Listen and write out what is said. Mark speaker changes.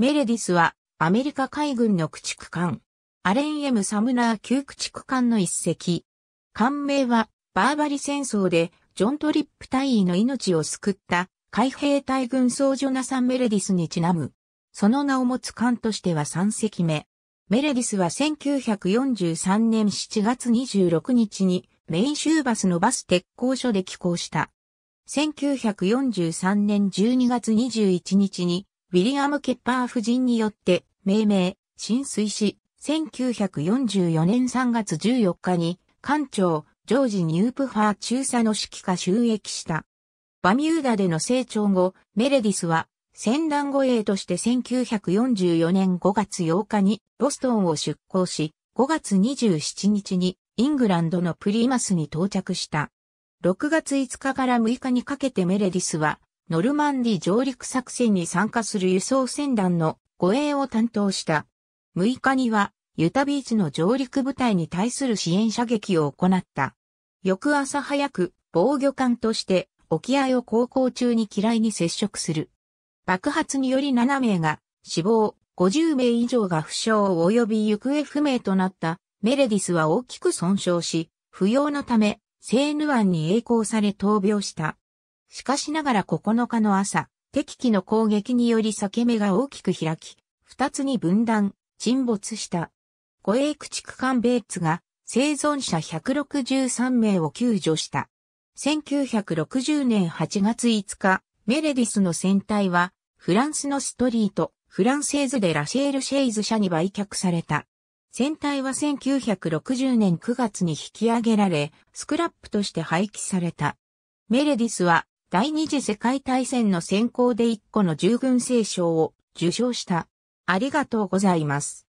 Speaker 1: メレディスはアメリカ海軍の駆逐艦。アレン・エム・サムナー級駆逐艦の一隻。艦名はバーバリ戦争でジョン・トリップ大尉の命を救った海兵隊軍曹ジョナサン・メレディスにちなむ。その名を持つ艦としては3隻目。メレディスは1943年7月26日にメイン州バスのバス鉄工所で寄港した。1943年12月21日にウィリアム・ケッパー夫人によって命名、浸水し、1944年3月14日に、艦長、ジョージ・ニュープファー中佐の指揮下収益した。バミューダでの成長後、メレディスは、戦団護衛として1944年5月8日にボストンを出港し、5月27日にイングランドのプリマスに到着した。6月5日から6日にかけてメレディスはノルマンディ上陸作戦に参加する輸送船団の護衛を担当した。6日には、ユタビーチの上陸部隊に対する支援射撃を行った。翌朝早く、防御艦として沖合を航行中に嫌いに接触する。爆発により7名が死亡、50名以上が負傷及び行方不明となったメレディスは大きく損傷し、不要のため、セーヌ湾に栄光され闘病した。しかしながら9日の朝、敵機の攻撃により裂け目が大きく開き、二つに分断、沈没した。護衛駆逐艦ベーツが生存者163名を救助した。1960年8月5日、メレディスの船体は、フランスのストリート、フランセーズでラシェール・シェイズ社に売却された。船体は1960年9月に引き上げられ、スクラップとして廃棄された。メレディスは第二次世界大戦の先行で1個の従軍聖賞を受賞した。ありがとうございます。